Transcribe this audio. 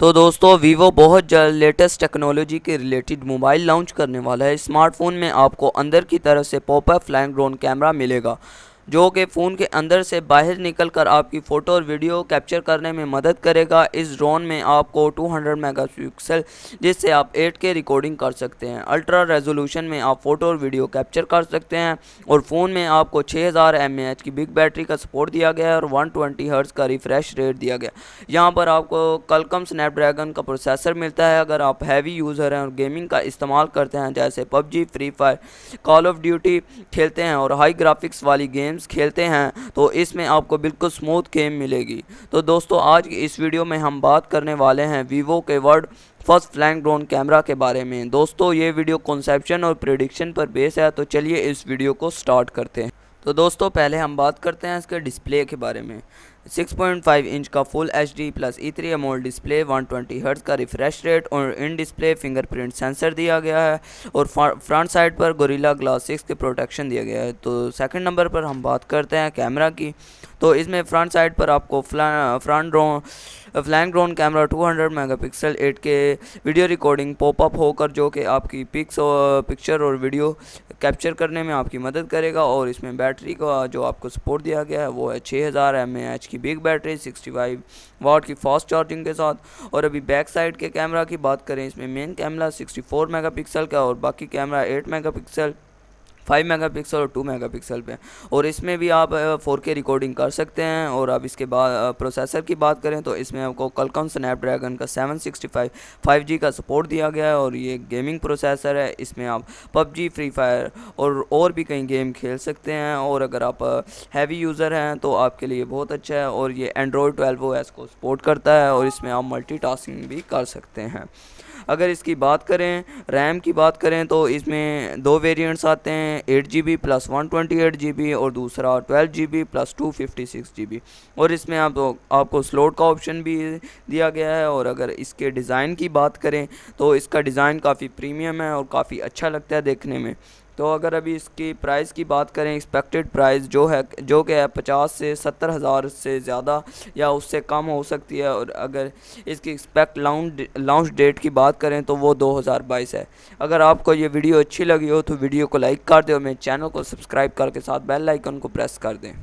तो दोस्तों वीवो बहुत जल्द लेटेस्ट टेक्नोलॉजी के रिलेटेड मोबाइल लॉन्च करने वाला है स्मार्टफोन में आपको अंदर की तरफ से पॉपअप फ्लैंग ड्रोन कैमरा मिलेगा जो कि फ़ोन के अंदर से बाहर निकलकर आपकी फ़ोटो और वीडियो कैप्चर करने में मदद करेगा इस ड्रोन में आपको 200 पिक्सल जिससे आप 8K रिकॉर्डिंग कर सकते हैं अल्ट्रा रेजोल्यूशन में आप फ़ोटो और वीडियो कैप्चर कर सकते हैं और फ़ोन में आपको 6000 हज़ार की बिग बैटरी का सपोर्ट दिया गया है और 120 ट्वेंटी का रिफ़्रेश रेट दिया गया यहाँ पर आपको कलकम स्नैपड्रैगन का प्रोसेसर मिलता है अगर आप हैवी यूज़र हैं और गेमिंग का इस्तेमाल करते हैं जैसे PUBG free fire call of duty खेलते हैं और हाई ग्राफिक्स वाली गेम गेम्स खेलते हैं तो इसमें आपको बिल्कुल स्मूथ गेम मिलेगी तो दोस्तों आज की इस वीडियो में हम बात करने वाले हैं वीवो के world first flank drone camera के बारे में दोस्तों ये वीडियो कॉन्सेप्शन और प्रिडिक्शन पर बेस है तो चलिए इस वीडियो को स्टार्ट करते हैं तो दोस्तों पहले हम बात करते हैं इसके डिस्प्ले के बारे में 6.5 इंच का full H D plus E three AMOLED display 120 twenty hertz का रिफ्रेश रेट और इन डिस्प्ले फिंगरप्रिंट सेंसर दिया गया है और फ्रंट साइड पर गोरीला ग्लास सिक्स के प्रोटेक्शन दिया गया है तो सेकंड नंबर पर हम बात करते हैं कैमरा की तो इसमें फ्रंट साइड पर आपको front row camera flank hundred mega 200 at 8K video recording popup होकर जो कि आपकी पिक्स और पिक्चर और वीडियो कैप्चर करने में आपकी मदद करेगा और इसमें बैटरी का जो आपको सपोर्ट दिया गया है वो है छः हज़ार एम एच की बिग बैटरी 65 वाट की फास्ट चार्जिंग के साथ और अभी बैक साइड के कैमरा की बात करें इसमें मेन कैमरा मेगा पिक्सल का और बाकी camera mega pixel five mega pixel और टू मेगा पिक्सल पर और इसमें भी आप फोर के रिकॉर्डिंग कर सकते हैं और आप इसके बाद प्रोसेसर की बात करें तो इसमें आपको कलकम स्नैपड्रैगन का seven sixty five five G का सपोर्ट दिया गया है और ये गेमिंग प्रोसेसर है इसमें आप पबजी फ्री फायर और और भी कई गेम खेल सकते हैं और अगर आप हैवी यूज़र हैं तो आपके लिए बहुत अच्छा है और ये एंड्रॉयड ट्वेल्व ओ एस को सपोर्ट करता है और इसमें आप मल्टी भी कर सकते हैं अगर इसकी बात करें रैम की बात करें तो इसमें दो वेरिएंट्स आते हैं हैं eight G B plus one twenty eight G B और दूसरा twelve G B plus two fifty six G B और इसमें आप आपको स्लोट का ऑप्शन भी दिया गया है और अगर इसके डिज़ाइन की बात करें तो इसका डिज़ाइन काफ़ी प्रीमियम है और काफ़ी अच्छा लगता है देखने में तो अगर अभी इसकी प्राइस की बात करें एक्सपेक्टेड प्राइस जो है जो कि है पचास से सत्तर हज़ार से ज़्यादा या उससे कम हो सकती है और अगर इसकी एक्सपेक्ट लॉन्च लॉन्च डेट की बात करें तो वो 2022 है अगर आपको ये वीडियो अच्छी लगी हो तो वीडियो को लाइक कर दें और मेरे चैनल को सब्सक्राइब करके साथ बेल आइकन को प्रेस कर दें